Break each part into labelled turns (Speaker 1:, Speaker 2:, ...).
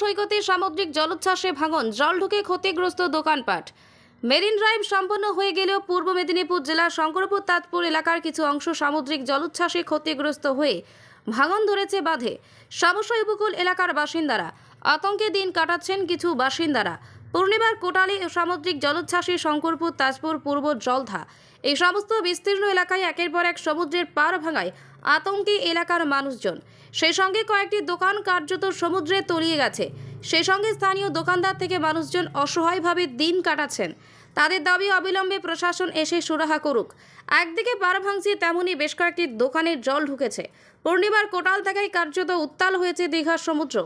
Speaker 1: সৈকতে সামুদ্রিক জলোচ্ছ্বাসে ভাঙন জল ঢুকে ক্ষতিগ্রস্ত দোকানপাট মেরিন ড্রাইভ সম্পন্ন হয়ে গেলেও পূর্ব মেদিনীপুর জেলার শঙ্করপুর তাঁতপুর এলাকার কিছু অংশ সামুদ্রিক জলোচ্ছ্বাসে ক্ষতিগ্রস্ত হয়ে ভাঙন ধরেছে বাঁধে সামস্য উপকূল এলাকার বাসিন্দারা আতঙ্কে দিন কাটাচ্ছেন কিছু বাসিন্দারা পূর্ণিমার কোটালি সামুদ্রিক জলোচ্ছ্বাসে শঙ্করপুর তাজপুর পূর্ব জলধা এই সমস্ত বিস্তীর্ণ এলাকায় একের পর এক সমুদ্রের পার ভাঙায় আতঙ্কে এলাকার মানুষজন সেই সঙ্গে কয়েকটি দোকান কার্যত সমুদ্রে তলিয়ে গেছে সেই সঙ্গে স্থানীয় দোকানদার থেকে মানুষজন অসহায়ভাবে দিন কাটাচ্ছেন তাদের দাবি অবিলম্বে প্রশাসন এসে সুরাহা করুক একদিকে পার ভাঙছে তেমনই বেশ কয়েকটি দোকানে জল ঢুকেছে পূর্ণিমার কোটাল থাকায় কার্যত উত্তাল হয়েছে দীঘার সমুদ্র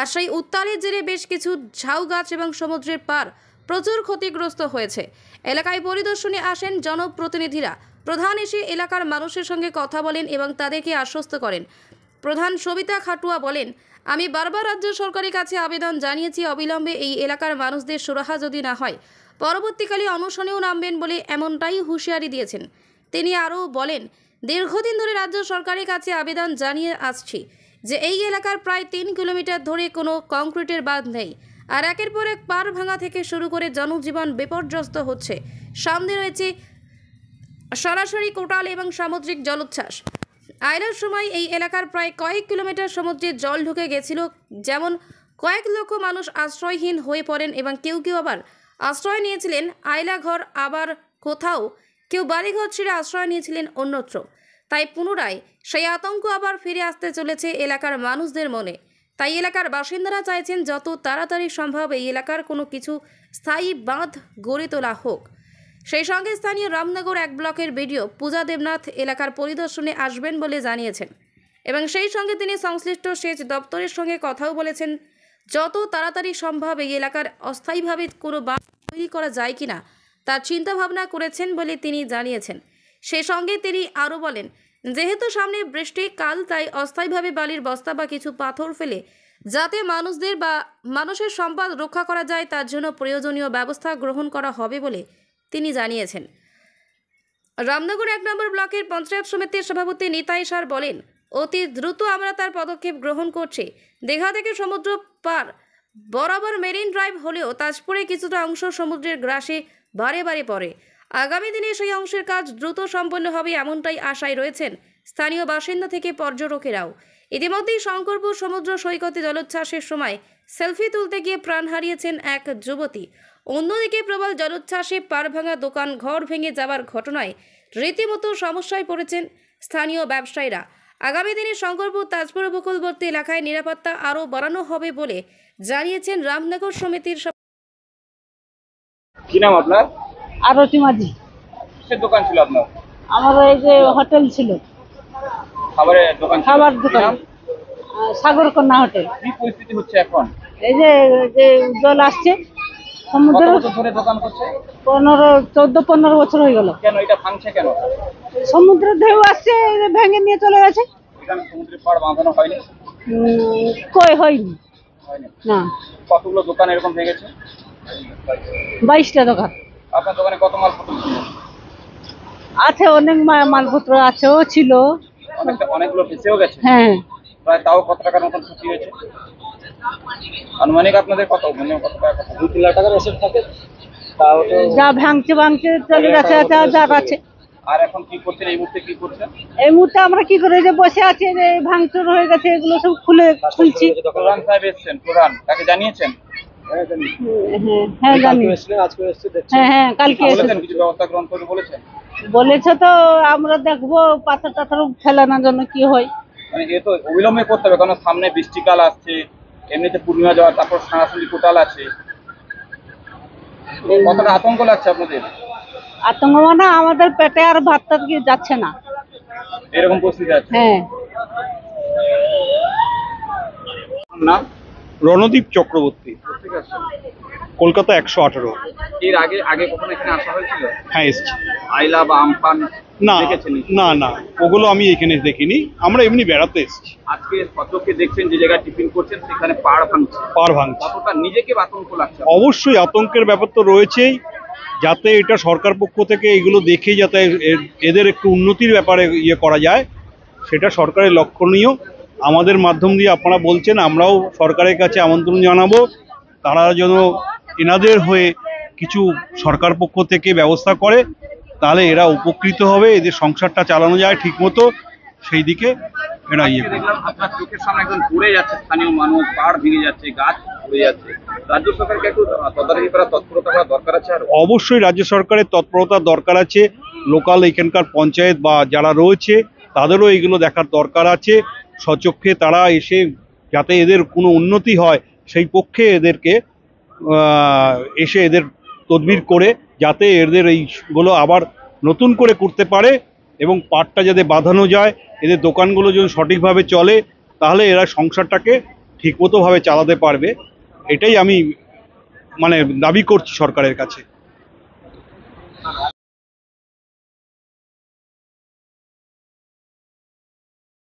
Speaker 1: আর সেই উত্তালের জেরে বেশ কিছু ঝাউ গাছ এবং সমুদ্রের পার প্রচুর ক্ষতিগ্রস্ত হয়েছে এলাকায় পরিদর্শনে আসেন জনপ্রতিনিধিরা প্রধান এসে এলাকার মানুষের সঙ্গে কথা বলেন এবং তাদেরকে আশ্বস্ত করেন প্রধান সবিতা খাটুয়া বলেন আমি বারবার রাজ্য সরকারের কাছে আবেদন জানিয়েছি অবিলম্বে এই এলাকার মানুষদের সুরাহা যদি না হয় পরবর্তীকালে অনশনেও নামবেন বলে এমনটাই হুঁশিয়ারি দিয়েছেন তিনি আরও বলেন দীর্ঘদিন ধরে রাজ্য সরকারের কাছে আবেদন জানিয়ে আসছি যে এই এলাকার প্রায় তিন কিলোমিটার ধরে কোনো কংক্রিটের বাঁধ নেই আর একের পর এক পার ভাঙা থেকে শুরু করে জনজীবন বিপর্যস্ত হচ্ছে সামনে রয়েছে সরাসরি কোটাল এবং সামুদ্রিক জলোচ্ছ্বাস আয়লার সময় এই এলাকার প্রায় কয়েক কিলোমিটার সমুদ্রে জল ঢুকে গেছিল যেমন কয়েক লক্ষ মানুষ আশ্রয়হীন হয়ে পড়েন এবং কেউ কেউ আবার আশ্রয় নিয়েছিলেন আয়লা ঘর আবার কোথাও কেউ বাড়িঘর ছেড়ে আশ্রয় নিয়েছিলেন অন্যত্র তাই পুনরায় সেই আতঙ্ক আবার ফিরে আসতে চলেছে এলাকার মানুষদের মনে তাই এলাকার বাসিন্দারা চাইছেন যত তাড়াতাড়ি সম্ভব এই এলাকার কোনো কিছু স্থায়ী বাঁধ গড়ে তোলা হোক সেই সঙ্গে স্থানীয় রামনগর এক ব্লকের বিডিও পূজা দেবনাথ এলাকার পরিদর্শনে আসবেন বলে জানিয়েছেন এবং সেই সঙ্গে তিনি সংশ্লিষ্ট সেচ দপ্তরের সঙ্গে কথাও বলেছেন যত তাড়াতাড়ি সম্ভব এই এলাকার অস্থায়ীভাবে কোনো বাঁধ তৈরি করা যায় কিনা তার চিন্তাভাবনা করেছেন বলে তিনি জানিয়েছেন সেই সঙ্গে তিনি আরও বলেন যেহেতু সামনে বৃষ্টি কাল তাই অস্থায়ীভাবে বালির বস্তা বা কিছু পাথর ফেলে যাতে মানুষদের বা মানুষের সম্পদ রক্ষা করা যায় তার জন্য প্রয়োজনীয় ব্যবস্থা গ্রহণ করা হবে বলে তিনি জানিয়েছেন রামনগর এক নম্বর ব্লকের পঞ্চায়েত সমিতির সভাপতি নিতাই সার বলেন অতি দ্রুত আমরা তার পদক্ষেপ গ্রহণ করছি দেখা থেকে সমুদ্র পার বরাবর মেরিন ড্রাইভ হলেও তাজপুরে কিছুটা অংশ সমুদ্রের গ্রাসে বারে বারে পড়ে আগামী দিনে সেই অংশের কাজ দ্রুত সম্পন্ন হবে এমনটাই আশায় রয়েছেন স্থানীয় বাসিন্দা থেকে পর্যটকেরাও ইতিমধ্যেই শঙ্করপুর সমুদ্র সৈকতে জলোচ্ছ্বাসের সময় সেলফি তুলতে গিয়ে প্রাণ হারিয়েছেন এক যুবতী অন্যদিকে প্রবল জলোচ্ছ্বাসে পাড়ভাঙা দোকান ঘর ভেঙে যাওয়ার ঘটনায় রীতিমতো সমস্যায় পড়েছেন স্থানীয় ব্যবসায়ীরা আগামী দিনে শঙ্করপুর তাজপুর উপকূলবর্তী এলাকায় নিরাপত্তা আরও বাড়ানো হবে বলে জানিয়েছেন রামনগর সমিতির
Speaker 2: কি নাম আপনার
Speaker 3: আরতি মাঝি
Speaker 2: কিসের দোকান ছিল আপনার
Speaker 3: আমার এই যে হোটেল ছিল
Speaker 2: খাবারের দোকান খাবার দোকান
Speaker 3: সাগরকন্যা হোটেল কি
Speaker 2: পরিস্থিতি হচ্ছে এখন
Speaker 3: এই যে যে জল আসছে
Speaker 2: ধরে দোকান করছে
Speaker 3: পনেরো চোদ্দ পনেরো বছর হয়ে গেল
Speaker 2: কেন এটা ভাঙছে কেন
Speaker 3: সমুদ্রের ঢেউ আসছে ভেঙে নিয়ে
Speaker 2: চলে গেছে এখানে পাড় বাঁধানো হয়নি
Speaker 3: উম, কই হয়নি
Speaker 2: হয়নি না কতগুলো দোকান এরকম ভেঙেছে বাইশটা দোকান কত
Speaker 3: আছে অনেক মালপত্র আছে ছিল
Speaker 2: অনেকগুলো গেছে হ্যাঁ প্রায় তাও কত টাকার মতন ক্ষতি হয়েছে আনুমানিক আপনাদের কত মানে কত টাকা তিন লাখ টাকার থাকে তাও যা
Speaker 3: ভাঙছে ভাঙছে চলে গেছে যা আছে
Speaker 2: আর এখন কি করছেন এই মুহূর্তে কি করছেন
Speaker 3: এই মুহূর্তে আমরা কি করে যে বসে আছি যে ভাঙচুর হয়ে গেছে এগুলো সব খুলে
Speaker 2: খুলছি প্রধান সাহেব এসছেন প্রধান তাকে জানিয়েছেন হ্যাঁ,
Speaker 3: হ্যাঁ, হ্যাঁ, বলেছে তো আমরা দেখবো পাথর টাথর ফেলানোর জন্য কি হয়
Speaker 2: মানে এ অবিলম্বে করতে হবে কারণ সামনে বৃষ্টিকাল আসছে এমনিতে পূর্ণিমা যাওয়ার তারপর সারাসরি কোটাল আছে কতটা আতঙ্ক লাগছে আপনাদের
Speaker 3: আতঙ্ক মানে আমাদের পেটে আর ভাত টাত কি যাচ্ছে না
Speaker 2: এরকম পরিস্থিতি আছে হ্যাঁ রণদীপ চক্রবর্তী কলকাতা একশো আঠারো এর আগে আগে কখনো এখানে আসা হয়েছিল হ্যাঁ এসছি আইলা বা আমপান না না না ওগুলো আমি এখানে দেখিনি আমরা এমনি বেড়াতে এসেছি আজকে কতকে দেখছেন যে জায়গায় টিফিন করছেন সেখানে ভাঙছে ভাঙছে কতটা নিজেকে আতঙ্ক লাগছে অবশ্যই আতঙ্কের ব্যাপার তো রয়েছেই যাতে এটা সরকার পক্ষ থেকে এগুলো দেখে যাতে এদের একটু উন্নতির ব্যাপারে ইয়ে করা যায় সেটা সরকারের লক্ষণীয় আমাদের মাধ্যম দিয়ে আপনারা বলছেন আমরাও সরকারের কাছে আমন্ত্রণ জানাবো তারা যেন এনাদের হয়ে কিছু সরকার পক্ষ থেকে ব্যবস্থা করে তাহলে এরা উপকৃত হবে এদের সংসারটা চালানো যায় ঠিকমতো সেই দিকে এরা ইয়ে আপনার চোখের সামনে একদম ঘুরে যাচ্ছে স্থানীয় মানুষ ভেঙে যাচ্ছে গাছ ঘুরে যাচ্ছে অবশ্যই রাজ্য সরকারের তৎপরতা দরকার আছে লোকাল এখানকার পঞ্চায়েত বা যারা রয়েছে তাদেরও এগুলো দেখার দরকার আছে সচক্ষে তারা এসে যাতে এদের কোনো উন্নতি হয় সেই পক্ষে এদেরকে এসে এদের তদবির করে যাতে এদের এইগুলো আবার নতুন করে করতে পারে এবং পাটটা যাতে বাঁধানো যায় এদের দোকানগুলো যদি সঠিকভাবে চলে তাহলে এরা সংসারটাকে ঠিকমতোভাবে চালাতে পারবে এটাই আমি মানে দাবি করছি সরকারের কাছে